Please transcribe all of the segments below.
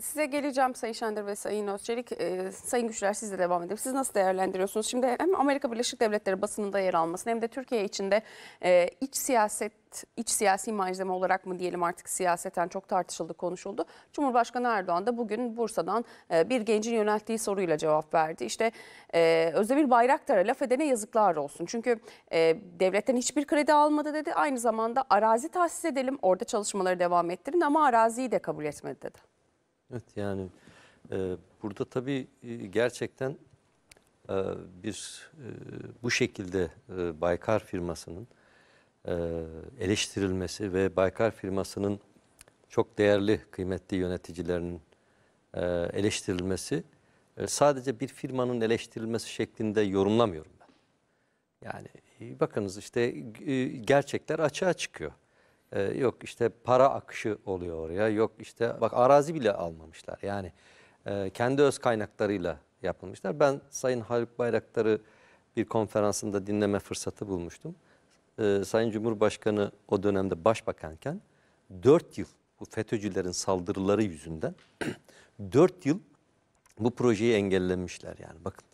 size geleceğim Sayın Şender ve Sayın Özçelik. Ee, Sayın Güçler sizle devam edelim. Siz nasıl değerlendiriyorsunuz? Şimdi hem Amerika Birleşik Devletleri basınında yer almasını hem de Türkiye içinde e, iç siyaset iç siyasi malzeme olarak mı diyelim artık siyaseten çok tartışıldı, konuşuldu. Cumhurbaşkanı Erdoğan da bugün Bursa'dan e, bir gencin yönelttiği soruyla cevap verdi. İşte e, Özdemir Bayraktar'a laf edene yazıklar olsun. Çünkü e, devletten hiçbir kredi almadı dedi. Aynı zamanda arazi tahsis edelim, orada çalışmaları devam ettirin ama araziyi de kabul etmedi dedi. Evet yani e, burada tabii e, gerçekten e, bir e, bu şekilde e, Baykar firmasının e, eleştirilmesi ve Baykar firmasının çok değerli kıymetli yöneticilerinin e, eleştirilmesi e, sadece bir firmanın eleştirilmesi şeklinde yorumlamıyorum ben. Yani e, bakınız işte e, gerçekler açığa çıkıyor. Ee, yok işte para akışı oluyor oraya. Yok işte bak arazi bile almamışlar. Yani e, kendi öz kaynaklarıyla yapılmışlar. Ben Sayın Haluk Bayraktar'ı bir konferansında dinleme fırsatı bulmuştum. Ee, Sayın Cumhurbaşkanı o dönemde başbakanken 4 yıl bu FETÖ'cülerin saldırıları yüzünden 4 yıl bu projeyi engellemişler yani bakın.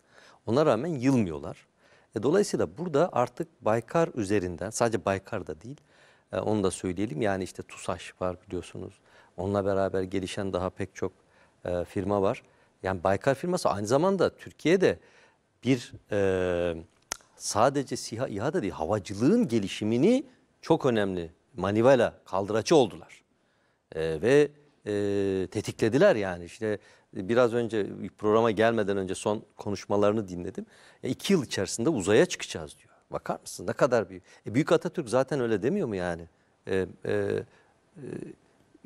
Ona rağmen yılmıyorlar. E, dolayısıyla burada artık Baykar üzerinden sadece Baykar da değil e, onu da söyleyelim. Yani işte TUSAŞ var biliyorsunuz. Onunla beraber gelişen daha pek çok e, firma var. Yani Baykar firması aynı zamanda Türkiye'de bir e, sadece SİHA, İHA da değil havacılığın gelişimini çok önemli manivela kaldıraçı oldular. E, ve e, tetiklediler yani işte biraz önce programa gelmeden önce son konuşmalarını dinledim. E, iki yıl içerisinde uzaya çıkacağız diyor. Bakar mısın ne kadar büyük. E, büyük Atatürk zaten öyle demiyor mu yani? E, e, e,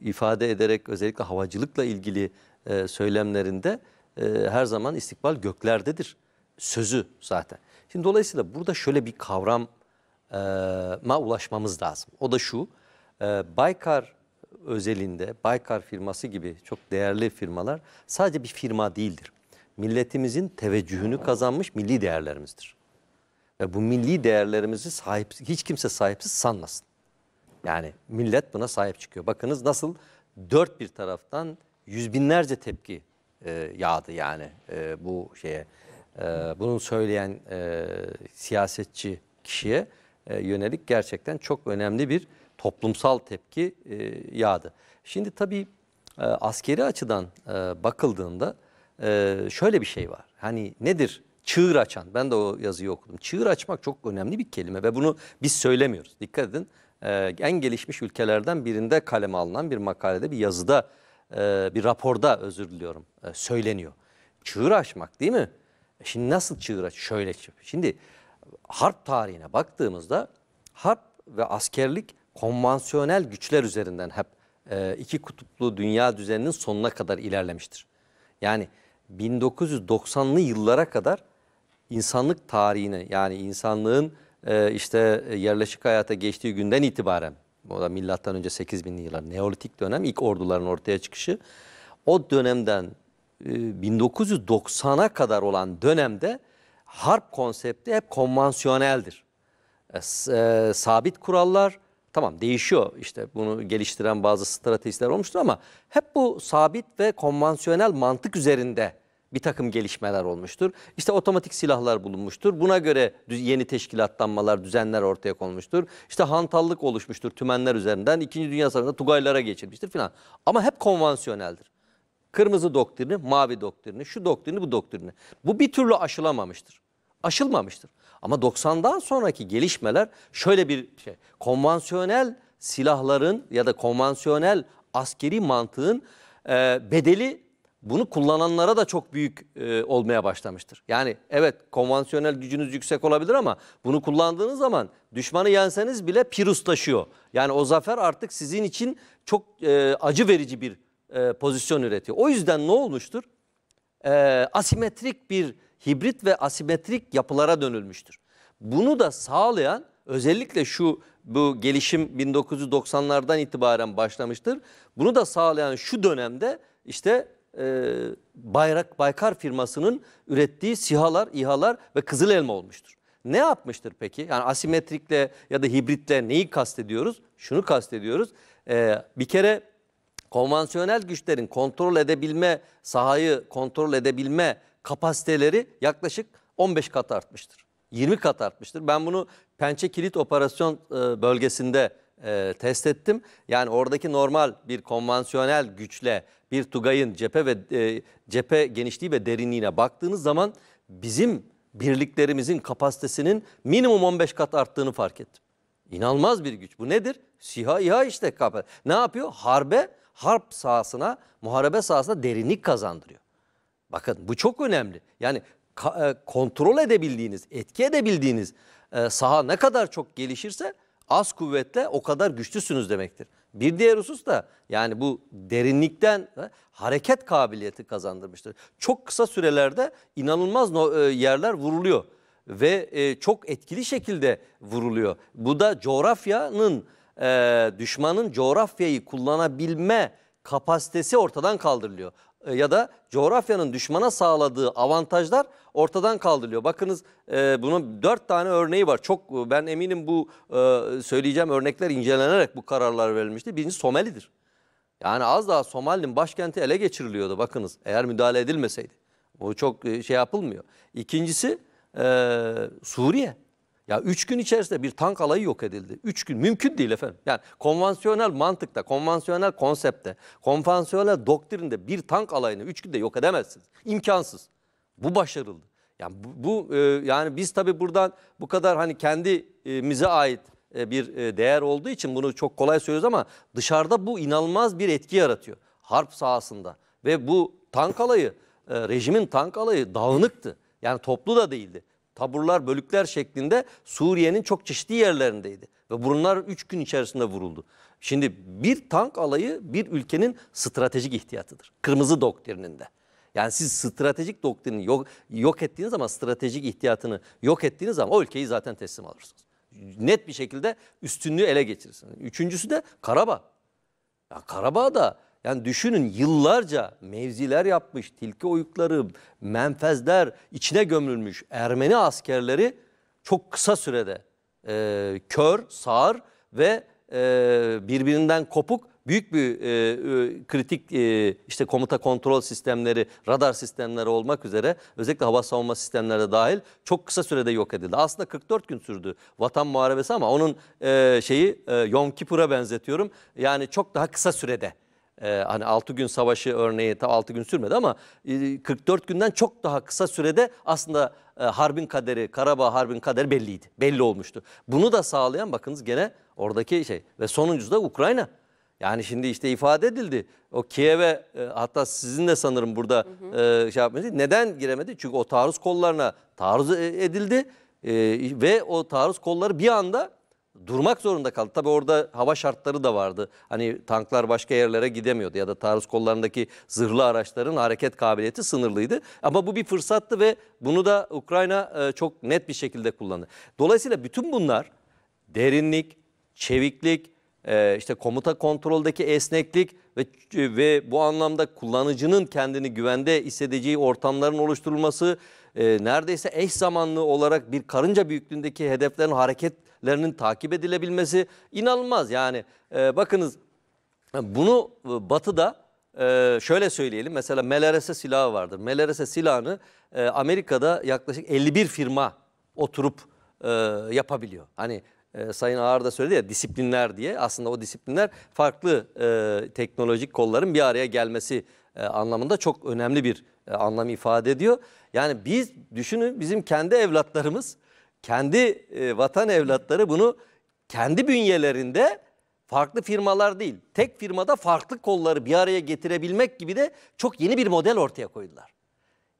ifade ederek özellikle havacılıkla ilgili e, söylemlerinde e, her zaman istikbal göklerdedir sözü zaten. Şimdi dolayısıyla burada şöyle bir kavrama e, ulaşmamız lazım. O da şu, e, Baykar özelinde Baykar firması gibi çok değerli firmalar sadece bir firma değildir. Milletimizin teveccühünü kazanmış milli değerlerimizdir. E, bu milli değerlerimizi sahip hiç kimse sahipsiz sanmasın. Yani millet buna sahip çıkıyor. Bakınız nasıl dört bir taraftan yüz binlerce tepki e, yağdı yani e, bu şeye. E, bunu söyleyen e, siyasetçi kişiye e, yönelik gerçekten çok önemli bir toplumsal tepki e, yağdı. Şimdi tabii e, askeri açıdan e, bakıldığında e, şöyle bir şey var. Hani nedir çığır açan. Ben de o yazıyı okudum. Çığır açmak çok önemli bir kelime ve bunu biz söylemiyoruz. Dikkat edin e, en gelişmiş ülkelerden birinde kaleme alınan bir makalede bir yazıda e, bir raporda özür diliyorum e, söyleniyor. Çığır açmak değil mi? E, şimdi nasıl çığır aç? Şöyle şimdi harp tarihine baktığımızda harp ve askerlik konvansiyonel güçler üzerinden hep e, iki kutuplu dünya düzeninin sonuna kadar ilerlemiştir. Yani 1990'lı yıllara kadar insanlık tarihine yani insanlığın e, işte e, yerleşik hayata geçtiği günden itibaren o da milattan önce 8000'li yıllar Neolitik dönem ilk orduların ortaya çıkışı o dönemden e, 1990'a kadar olan dönemde harp konsepti hep konvansiyoneldir. E, e, sabit kurallar tamam değişiyor işte bunu geliştiren bazı stratejiler olmuştur ama hep bu sabit ve konvansiyonel mantık üzerinde bir takım gelişmeler olmuştur. İşte otomatik silahlar bulunmuştur. Buna göre yeni teşkilatlanmalar, düzenler ortaya konmuştur. İşte hantallık oluşmuştur tümenler üzerinden. İkinci Dünya Savaşı'nda Tugaylara geçilmiştir filan. Ama hep konvansiyoneldir. Kırmızı doktrini, mavi doktrini, şu doktrini, bu doktrini. Bu bir türlü aşılamamıştır. Aşılmamıştır. Ama 90'dan sonraki gelişmeler şöyle bir şey. Konvansiyonel silahların ya da konvansiyonel askeri mantığın e, bedeli bunu kullananlara da çok büyük e, olmaya başlamıştır. Yani evet konvansiyonel gücünüz yüksek olabilir ama bunu kullandığınız zaman düşmanı yenseniz bile pirus taşıyor. Yani o zafer artık sizin için çok e, acı verici bir e, pozisyon üretiyor. O yüzden ne olmuştur? E, asimetrik bir hibrit ve asimetrik yapılara dönülmüştür. Bunu da sağlayan özellikle şu bu gelişim 1990'lardan itibaren başlamıştır. Bunu da sağlayan şu dönemde işte e, Bayrak Baykar firmasının ürettiği sihalar, ihalar ve Kızıl Elma olmuştur. Ne yapmıştır peki? Yani asimetrikle ya da hibritle neyi kastediyoruz? Şunu kastediyoruz. E, bir kere konvansiyonel güçlerin kontrol edebilme, sahayı kontrol edebilme kapasiteleri yaklaşık 15 kat artmıştır. 20 kat artmıştır. Ben bunu Pençe Kilit Operasyon e, bölgesinde e, test ettim. Yani oradaki normal bir konvansiyonel güçle bir Tugay'ın cephe ve e, cephe genişliği ve derinliğine baktığınız zaman bizim birliklerimizin kapasitesinin minimum 15 kat arttığını fark ettim. İnanılmaz bir güç. Bu nedir? Siha İHA işte kapı. Ne yapıyor? Harbe, harp sahasına, muharebe sahasına derinlik kazandırıyor. Bakın bu çok önemli. Yani e, kontrol edebildiğiniz, etki edebildiğiniz e, saha ne kadar çok gelişirse az kuvvetle o kadar güçlüsünüz demektir. Bir diğer husus da yani bu derinlikten hareket kabiliyeti kazandırmıştır. Çok kısa sürelerde inanılmaz e, yerler vuruluyor ve e, çok etkili şekilde vuruluyor. Bu da coğrafyanın e, düşmanın coğrafyayı kullanabilme kapasitesi ortadan kaldırılıyor. E, ya da coğrafyanın düşmana sağladığı avantajlar ortadan kaldırılıyor. Bakınız e, bunun dört tane örneği var. Çok e, ben eminim bu e, söyleyeceğim örnekler incelenerek bu kararlar verilmişti. Birinci Somali'dir. Yani az daha Somali'nin başkenti ele geçiriliyordu bakınız eğer müdahale edilmeseydi. Bu çok e, şey yapılmıyor. İkincisi e, Suriye. Ya üç gün içerisinde bir tank alayı yok edildi. Üç gün mümkün değil efendim. Yani konvansiyonel mantıkta, konvansiyonel konsepte, konvansiyonel doktrinde bir tank alayını üç günde yok edemezsiniz. İmkansız. Bu başarıldı. Yani bu, bu e, yani biz tabii buradan bu kadar hani kendimize e, ait e, bir e, değer olduğu için bunu çok kolay söylüyoruz ama dışarıda bu inanılmaz bir etki yaratıyor. Harp sahasında ve bu tank alayı, e, rejimin tank alayı dağınıktı. Yani toplu da değildi taburlar, bölükler şeklinde Suriye'nin çok çeşitli yerlerindeydi. Ve bunlar 3 gün içerisinde vuruldu. Şimdi bir tank alayı bir ülkenin stratejik ihtiyatıdır. Kırmızı doktrininde. Yani siz stratejik doktrini yok, yok ettiğiniz zaman stratejik ihtiyatını yok ettiğiniz zaman o ülkeyi zaten teslim alırsınız. Net bir şekilde üstünlüğü ele geçirirsiniz. Üçüncüsü de Karabağ. Ya Karabağ da. Yani düşünün yıllarca mevziler yapmış, tilki oyukları, menfezler içine gömülmüş Ermeni askerleri çok kısa sürede e, kör, sağır ve e, birbirinden kopuk büyük bir e, e, kritik e, işte komuta kontrol sistemleri, radar sistemleri olmak üzere özellikle hava savunma sistemleri de dahil çok kısa sürede yok edildi. Aslında 44 gün sürdü vatan muharebesi ama onun e, şeyi e, Yom Kippur'a benzetiyorum. Yani çok daha kısa sürede e, hani 6 gün savaşı örneği tam 6 gün sürmedi ama e, 44 günden çok daha kısa sürede aslında e, harbin kaderi, Karabağ harbin kaderi belliydi. Belli olmuştu. Bunu da sağlayan bakınız gene oradaki şey ve sonuncusu da Ukrayna. Yani şimdi işte ifade edildi. O Kiev'e e, hatta sizin de sanırım burada hı hı. E, şey yapmanız neden giremedi? Çünkü o taarruz kollarına taarruz e, edildi e, ve o taarruz kolları bir anda durmak zorunda kaldı. Tabii orada hava şartları da vardı. Hani tanklar başka yerlere gidemiyordu ya da taarruz kollarındaki zırhlı araçların hareket kabiliyeti sınırlıydı. Ama bu bir fırsattı ve bunu da Ukrayna e, çok net bir şekilde kullandı. Dolayısıyla bütün bunlar derinlik, çeviklik, e, işte komuta kontroldeki esneklik ve, ve bu anlamda kullanıcının kendini güvende hissedeceği ortamların oluşturulması e, neredeyse eş zamanlı olarak bir karınca büyüklüğündeki hedeflerin hareketlerinin takip edilebilmesi inanılmaz. Yani e, bakınız bunu e, batıda ee, şöyle söyleyelim mesela MLRS silahı vardır. MLRS silahını e, Amerika'da yaklaşık 51 firma oturup e, yapabiliyor. Hani e, Sayın Ağar da söyledi ya disiplinler diye. Aslında o disiplinler farklı e, teknolojik kolların bir araya gelmesi e, anlamında çok önemli bir e, anlam ifade ediyor. Yani biz düşünün bizim kendi evlatlarımız, kendi e, vatan evlatları bunu kendi bünyelerinde farklı firmalar değil, tek firmada farklı kolları bir araya getirebilmek gibi de çok yeni bir model ortaya koydular.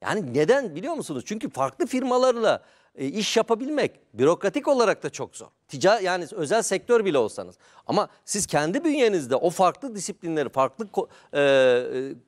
Yani neden biliyor musunuz? Çünkü farklı firmalarla e, iş yapabilmek bürokratik olarak da çok zor. Tica yani özel sektör bile olsanız. Ama siz kendi bünyenizde o farklı disiplinleri, farklı ko e, e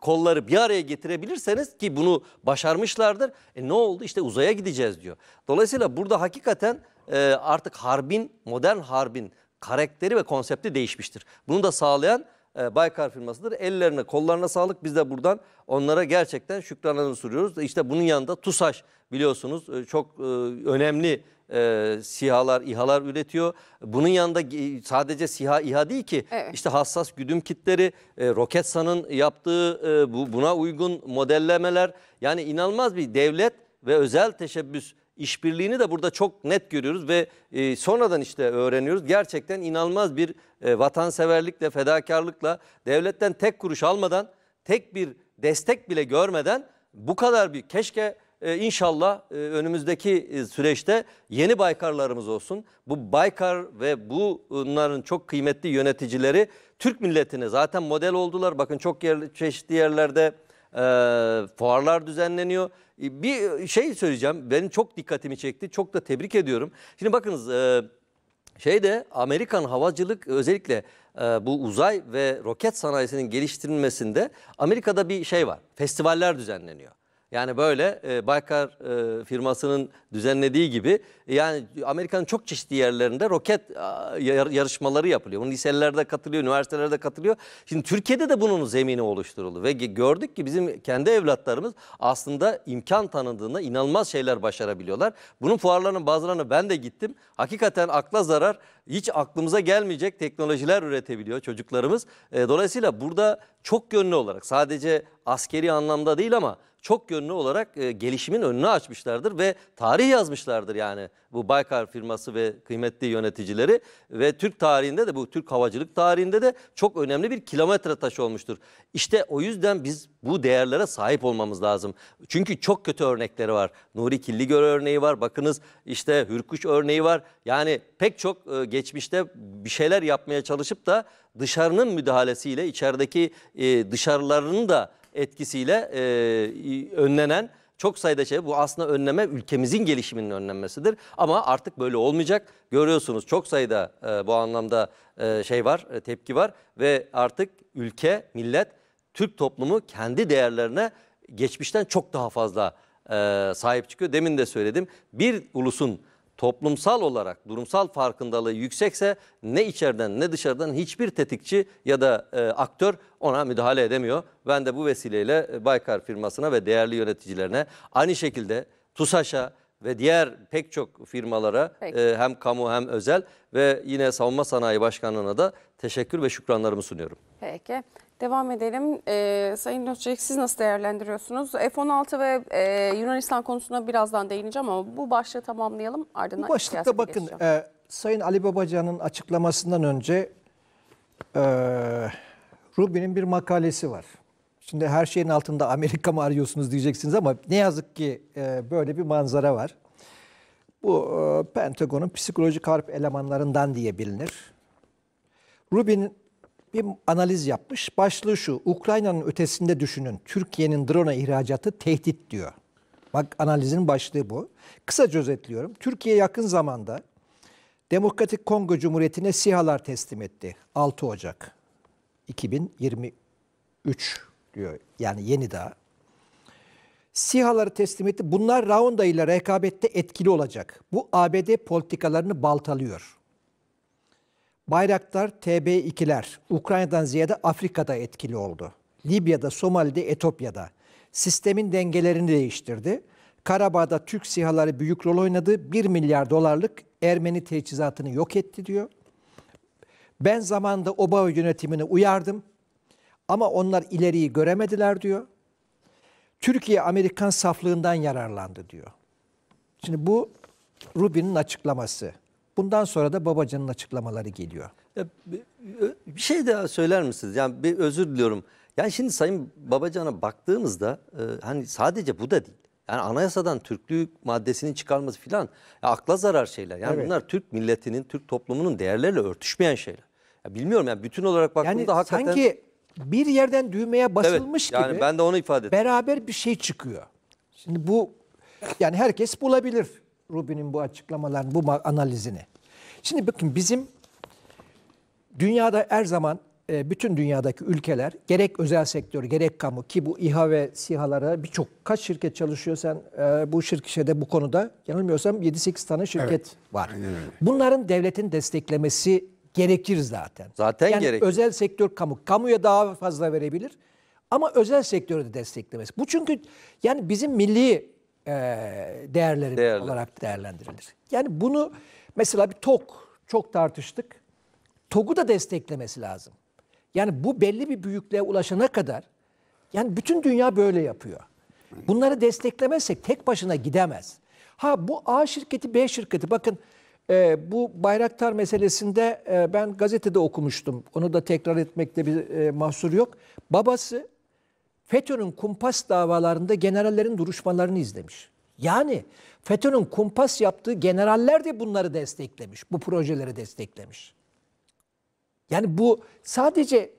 kolları bir araya getirebilirseniz ki bunu başarmışlardır. E ne oldu? İşte uzaya gideceğiz diyor. Dolayısıyla burada hakikaten e, artık harbin, modern harbin karakteri ve konsepti değişmiştir. Bunu da sağlayan e, Baykar firmasıdır. Ellerine, kollarına sağlık. Biz de buradan onlara gerçekten şükranlarını sunuyoruz. E, işte bunun yanında TUSAŞ biliyorsunuz e, çok e, önemli e, sihalar, İHA'lar üretiyor. Bunun yanında sadece siha iha değil ki evet. işte hassas güdüm kitleri, e, Roketsan'ın yaptığı buna uygun modellemeler yani inanılmaz bir devlet ve özel teşebbüs işbirliğini de burada çok net görüyoruz ve e, sonradan işte öğreniyoruz. Gerçekten inanılmaz bir e, vatanseverlikle, fedakarlıkla devletten tek kuruş almadan, tek bir destek bile görmeden bu kadar bir keşke e, inşallah e, önümüzdeki e, süreçte yeni baykarlarımız olsun. Bu baykar ve bunların çok kıymetli yöneticileri Türk milletine zaten model oldular. Bakın çok yer, çeşitli yerlerde ee, fuarlar düzenleniyor. Ee, bir şey söyleyeceğim benim çok dikkatimi çekti çok da tebrik ediyorum. Şimdi bakınız e, şeyde Amerikan havacılık özellikle e, bu uzay ve roket sanayisinin geliştirilmesinde Amerika'da bir şey var festivaller düzenleniyor. Yani böyle e, Baykar e, firmasının düzenlediği gibi e, yani Amerika'nın çok çeşitli yerlerinde roket e, yarışmaları yapılıyor. Bunun liselerde katılıyor, üniversitelerde katılıyor. Şimdi Türkiye'de de bunun zemini oluşturuldu ve gördük ki bizim kendi evlatlarımız aslında imkan tanıdığında inanılmaz şeyler başarabiliyorlar. Bunun fuarlarının bazılarına ben de gittim. Hakikaten akla zarar hiç aklımıza gelmeyecek teknolojiler üretebiliyor çocuklarımız. E, dolayısıyla burada çok yönlü olarak sadece askeri anlamda değil ama çok yönlü olarak e, gelişimin önünü açmışlardır ve tarih yazmışlardır yani bu Baykar firması ve kıymetli yöneticileri ve Türk tarihinde de bu Türk havacılık tarihinde de çok önemli bir kilometre taşı olmuştur. İşte o yüzden biz bu değerlere sahip olmamız lazım. Çünkü çok kötü örnekleri var. Nuri Killigöl örneği var. Bakınız işte Hürkuş örneği var. Yani pek çok e, geçmişte bir şeyler yapmaya çalışıp da dışarının müdahalesiyle içerideki e, dışarılarının da etkisiyle e, önlenen çok sayıda şey bu aslında önleme ülkemizin gelişiminin önlenmesidir. Ama artık böyle olmayacak. Görüyorsunuz çok sayıda e, bu anlamda e, şey var, e, tepki var ve artık ülke, millet, Türk toplumu kendi değerlerine geçmişten çok daha fazla e, sahip çıkıyor. Demin de söyledim. Bir ulusun toplumsal olarak durumsal farkındalığı yüksekse ne içeriden ne dışarıdan hiçbir tetikçi ya da e, aktör ona müdahale edemiyor. Ben de bu vesileyle e, Baykar firmasına ve değerli yöneticilerine aynı şekilde TUSAŞ'a ve diğer pek çok firmalara e, hem kamu hem özel ve yine Savunma Sanayi Başkanlığı'na da teşekkür ve şükranlarımı sunuyorum. Peki. Devam edelim. Ee, Sayın Özçelik siz nasıl değerlendiriyorsunuz? F-16 ve e, Yunanistan konusuna birazdan değineceğim ama bu başlığı tamamlayalım. Ardından bu başlıkta bakın e, Sayın Ali Babacan'ın açıklamasından önce e, Rubin'in bir makalesi var. Şimdi her şeyin altında Amerika mı arıyorsunuz diyeceksiniz ama ne yazık ki e, böyle bir manzara var. Bu e, Pentagon'un psikolojik harp elemanlarından diye bilinir. Rubin'in bir analiz yapmış. Başlığı şu, Ukrayna'nın ötesinde düşünün. Türkiye'nin drone ihracatı tehdit diyor. Bak analizin başlığı bu. Kısaca özetliyorum. Türkiye yakın zamanda Demokratik Kongo Cumhuriyeti'ne SİHA'lar teslim etti. 6 Ocak 2023 diyor. Yani yeni daha. SİHA'ları teslim etti. Bunlar Rwanda ile rekabette etkili olacak. Bu ABD politikalarını baltalıyor. Bayraktar TB2'ler Ukrayna'dan ziyade Afrika'da etkili oldu. Libya'da, Somali'de, Etopya'da. Sistemin dengelerini değiştirdi. Karabağ'da Türk sihaları büyük rol oynadı. 1 milyar dolarlık Ermeni teçhizatını yok etti diyor. Ben zamanda Obama yönetimini uyardım. Ama onlar ileriyi göremediler diyor. Türkiye Amerikan saflığından yararlandı diyor. Şimdi bu Rubin'in açıklaması. Bundan sonra da Babacan'ın açıklamaları geliyor. bir şey daha söyler misiniz? Yani bir özür diliyorum. Yani şimdi Sayın Babacan'a baktığımızda e, hani sadece bu da değil. Yani anayasadan Türklük maddesinin çıkarması filan akla zarar şeyler. Yani evet. bunlar Türk milletinin, Türk toplumunun değerleriyle örtüşmeyen şeyler. Ya bilmiyorum yani bütün olarak baktığımda yani hakikaten... Sanki bir yerden düğmeye basılmış evet, yani gibi ben de onu ifade ettim. beraber bir şey çıkıyor. Şimdi bu yani herkes bulabilir. Rubin'in bu açıklamalarını, bu analizini. Şimdi bakın bizim dünyada her zaman e, bütün dünyadaki ülkeler gerek özel sektör gerek kamu ki bu İHA ve SİHA'lara birçok kaç şirket çalışıyor sen e, bu şirkette bu konuda yanılmıyorsam 7-8 tane şirket evet, var. Bunların devletin desteklemesi gerekir zaten. Zaten yani gerekir. özel sektör kamu kamuya daha fazla verebilir ama özel sektörü de desteklemesi. Bu çünkü yani bizim milli e, değerleri Değerli. olarak değerlendirilir. Yani bunu mesela bir TOK çok tartıştık. TOG'u da desteklemesi lazım. Yani bu belli bir büyüklüğe ulaşana kadar yani bütün dünya böyle yapıyor. Bunları desteklemezsek tek başına gidemez. Ha bu A şirketi B şirketi bakın e, bu Bayraktar meselesinde e, ben gazetede okumuştum. Onu da tekrar etmekte bir e, mahsur yok. Babası FETÖ'nün kumpas davalarında generallerin duruşmalarını izlemiş. Yani FETÖ'nün kumpas yaptığı generaller de bunları desteklemiş, bu projeleri desteklemiş. Yani bu sadece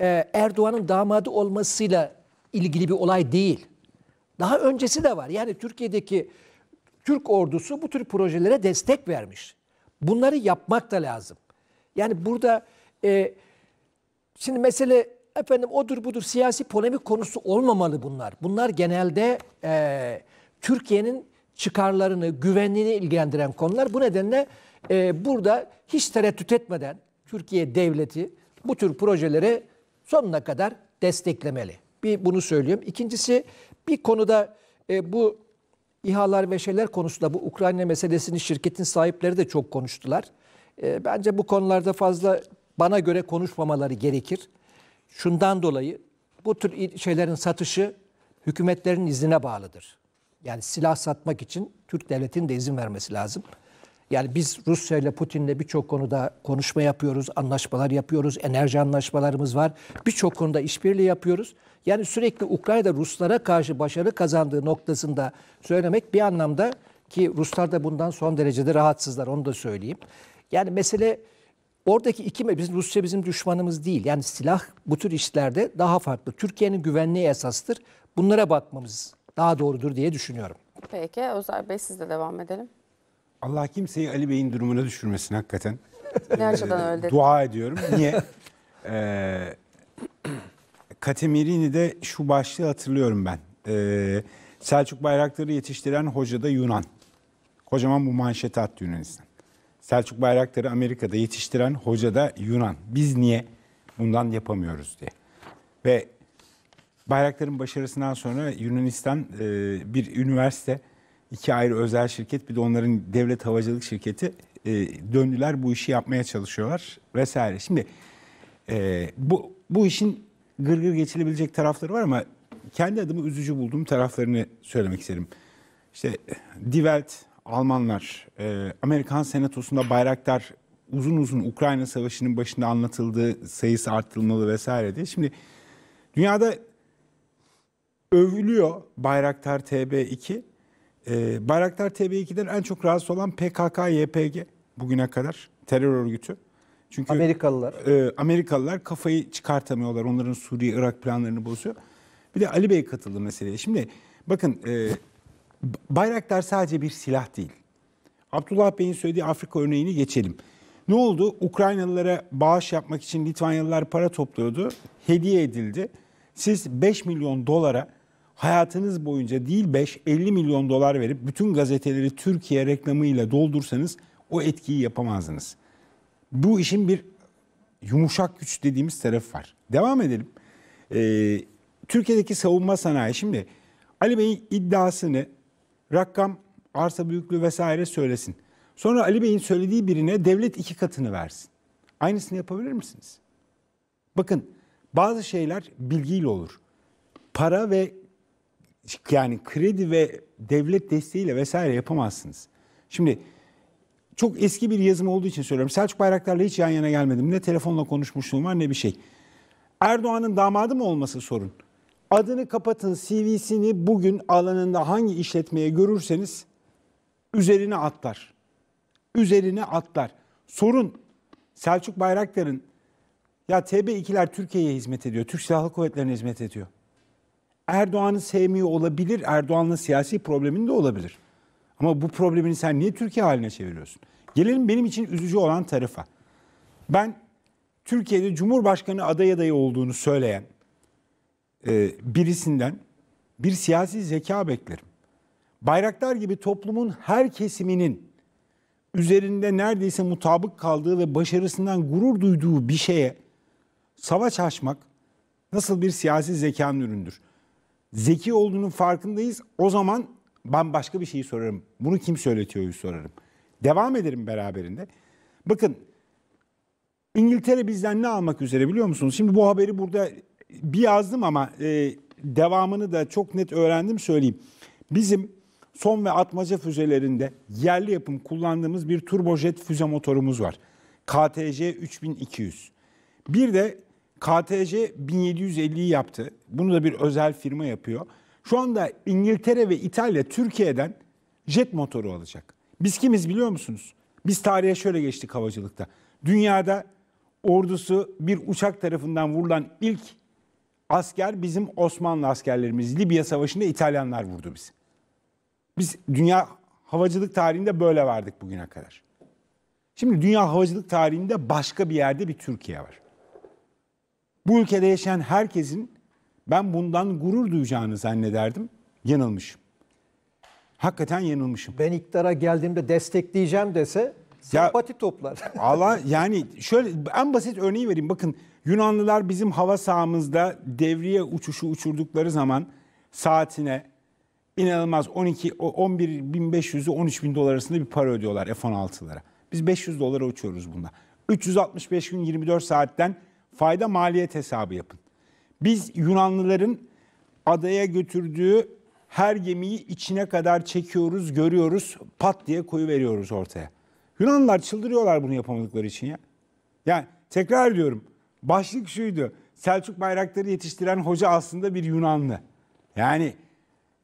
e, Erdoğan'ın damadı olmasıyla ilgili bir olay değil. Daha öncesi de var. Yani Türkiye'deki Türk ordusu bu tür projelere destek vermiş. Bunları yapmak da lazım. Yani burada e, şimdi mesele Efendim odur budur siyasi polemik konusu olmamalı bunlar. Bunlar genelde e, Türkiye'nin çıkarlarını, güvenliğini ilgilendiren konular. Bu nedenle e, burada hiç tereddüt etmeden Türkiye devleti bu tür projelere sonuna kadar desteklemeli. Bir bunu söylüyorum. İkincisi bir konuda e, bu İHA'lar ve şeyler konusunda bu Ukrayna meselesini şirketin sahipleri de çok konuştular. E, bence bu konularda fazla bana göre konuşmamaları gerekir. Şundan dolayı bu tür şeylerin satışı hükümetlerin iznine bağlıdır. Yani silah satmak için Türk devletinin de izin vermesi lazım. Yani biz Rusya ile Putin'le birçok konuda konuşma yapıyoruz, anlaşmalar yapıyoruz, enerji anlaşmalarımız var. Birçok konuda işbirliği yapıyoruz. Yani sürekli Ukrayna Ruslara karşı başarı kazandığı noktasında söylemek bir anlamda ki Ruslar da bundan son derecede rahatsızlar onu da söyleyeyim. Yani mesele Oradaki iki bizim Rusya bizim düşmanımız değil. Yani silah bu tür işlerde daha farklı. Türkiye'nin güvenliği esastır. Bunlara bakmamız daha doğrudur diye düşünüyorum. Peki Özer Bey siz devam edelim. Allah kimseyi Ali Bey'in durumuna düşürmesin hakikaten. Gerçekten ee, öyle Dua ediyorum. Niye? ee, de şu başlığı hatırlıyorum ben. Ee, Selçuk bayrakları yetiştiren hoca da Yunan. Kocaman bu manşeti attı Yunanistan. Selçuk Bayraktar'ı Amerika'da yetiştiren hoca da Yunan. Biz niye bundan yapamıyoruz diye. Ve Bayraktar'ın başarısından sonra Yunanistan e, bir üniversite, iki ayrı özel şirket bir de onların devlet havacılık şirketi e, döndüler bu işi yapmaya çalışıyorlar vesaire. Şimdi e, bu, bu işin gırgır gır geçilebilecek tarafları var ama kendi adımı üzücü bulduğum taraflarını söylemek isterim. İşte Die Almanlar e, Amerikan Senatosu'nda Bayraktar uzun uzun Ukrayna Savaşı'nın başında anlatıldığı sayısı arttırılmalı vesaire diye. Şimdi dünyada övülüyor Bayraktar TB2. E, Bayraktar TB2'den en çok rahatsız olan PKK, YPG bugüne kadar terör örgütü. Çünkü Amerikalılar. E, Amerikalılar kafayı çıkartamıyorlar. Onların Suriye, Irak planlarını bozuyor. Bir de Ali Bey katıldı meseleye. Şimdi bakın e, Bayraktar sadece bir silah değil. Abdullah Bey'in söylediği Afrika örneğini geçelim. Ne oldu? Ukraynalılara bağış yapmak için Litvanyalılar para topluyordu. Hediye edildi. Siz 5 milyon dolara hayatınız boyunca değil 5, 50 milyon dolar verip bütün gazeteleri Türkiye reklamıyla doldursanız o etkiyi yapamazdınız. Bu işin bir yumuşak güç dediğimiz tarafı var. Devam edelim. Ee, Türkiye'deki savunma sanayi şimdi Ali Bey'in iddiasını rakam, arsa büyüklüğü vesaire söylesin. Sonra Ali Bey'in söylediği birine devlet iki katını versin. Aynısını yapabilir misiniz? Bakın bazı şeyler bilgiyle olur. Para ve yani kredi ve devlet desteğiyle vesaire yapamazsınız. Şimdi çok eski bir yazım olduğu için söylüyorum. Selçuk Bayraktar'la hiç yan yana gelmedim. Ne telefonla konuşmuşluğum var ne bir şey. Erdoğan'ın damadı mı olması sorun. Adını kapatın, CV'sini bugün alanında hangi işletmeye görürseniz üzerine atlar. Üzerine atlar. Sorun Selçuk Bayraktar'ın ya TB2'ler Türkiye'ye hizmet ediyor. Türk Silahlı Kuvvetleri'ne hizmet ediyor. Erdoğan'ı sevmiyor olabilir. Erdoğan'la siyasi problemin de olabilir. Ama bu problemini sen niye Türkiye haline çeviriyorsun? Gelelim benim için üzücü olan tarafa. Ben Türkiye'de Cumhurbaşkanı aday adayı olduğunu söyleyen ee, birisinden bir siyasi zeka beklerim. Bayraktar gibi toplumun her kesiminin üzerinde neredeyse mutabık kaldığı ve başarısından gurur duyduğu bir şeye savaş açmak nasıl bir siyasi zekanın ürünüdür Zeki olduğunun farkındayız. O zaman ben başka bir şeyi sorarım. Bunu kim söyletiyor sorarım. Devam ederim beraberinde. Bakın İngiltere bizden ne almak üzere biliyor musunuz? Şimdi bu haberi burada bir yazdım ama e, devamını da çok net öğrendim söyleyeyim. Bizim son ve atmaca füzelerinde yerli yapım kullandığımız bir turbojet füze motorumuz var. KTC 3200. Bir de KTC 1750'yi yaptı. Bunu da bir özel firma yapıyor. Şu anda İngiltere ve İtalya Türkiye'den jet motoru alacak. Biz kimiz biliyor musunuz? Biz tarihe şöyle geçtik havacılıkta. Dünyada ordusu bir uçak tarafından vurulan ilk asker bizim Osmanlı askerlerimiz. Libya Savaşı'nda İtalyanlar vurdu bizi. Biz dünya havacılık tarihinde böyle vardık bugüne kadar. Şimdi dünya havacılık tarihinde başka bir yerde bir Türkiye var. Bu ülkede yaşayan herkesin ben bundan gurur duyacağını zannederdim. Yanılmışım. Hakikaten yanılmışım. Ben iktidara geldiğimde destekleyeceğim dese sempati ya, toplar. Allah yani şöyle en basit örneği vereyim. Bakın Yunanlılar bizim hava sahamızda devriye uçuşu uçurdukları zaman saatine inanılmaz 12 11.500'ü 13.000 dolar arasında bir para ödüyorlar F-16'lara. Biz 500 dolara uçuyoruz bunda. 365 gün 24 saatten fayda maliyet hesabı yapın. Biz Yunanlıların adaya götürdüğü her gemiyi içine kadar çekiyoruz, görüyoruz, pat diye koyu veriyoruz ortaya. Yunanlılar çıldırıyorlar bunu yapamadıkları için ya. Yani tekrar diyorum. Başlık şuydu. Selçuk bayrakları yetiştiren hoca aslında bir Yunanlı. Yani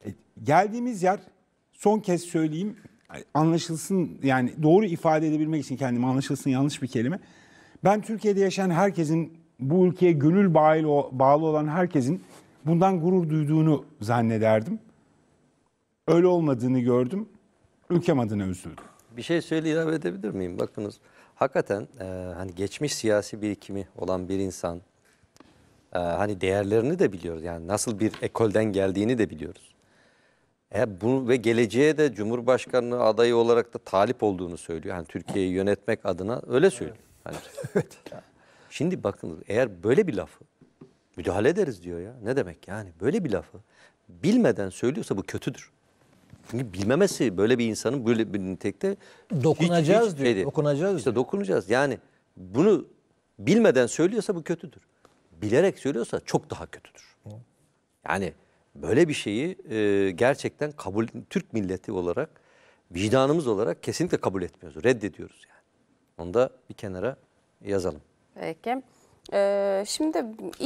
e, geldiğimiz yer son kez söyleyeyim anlaşılsın yani doğru ifade edebilmek için kendimi anlaşılsın yanlış bir kelime. Ben Türkiye'de yaşayan herkesin bu ülkeye gönül bağlı olan herkesin bundan gurur duyduğunu zannederdim. Öyle olmadığını gördüm. Ülkem adına üzüldüm. Bir şey söyle ilave edebilir miyim? Bakınız hakikaten e, hani geçmiş siyasi birikimi olan bir insan e, hani değerlerini de biliyoruz. Yani nasıl bir ekolden geldiğini de biliyoruz. E, bunu ve geleceğe de Cumhurbaşkanlığı adayı olarak da talip olduğunu söylüyor. hani Türkiye'yi yönetmek adına öyle söylüyor. Evet. Hani, evet. Şimdi bakın eğer böyle bir lafı müdahale ederiz diyor ya. Ne demek yani böyle bir lafı bilmeden söylüyorsa bu kötüdür. Çünkü bilmemesi böyle bir insanın böyle bir nitelikte dokunacağız hiç, hiç diyor. Şey dokunacağız. İşte diyor. dokunacağız. Yani bunu bilmeden söylüyorsa bu kötüdür. Bilerek söylüyorsa çok daha kötüdür. Yani böyle bir şeyi e, gerçekten kabul Türk milleti olarak vicdanımız olarak kesinlikle kabul etmiyoruz. Reddediyoruz yani. Onu da bir kenara yazalım. Peki. Ee, şimdi iç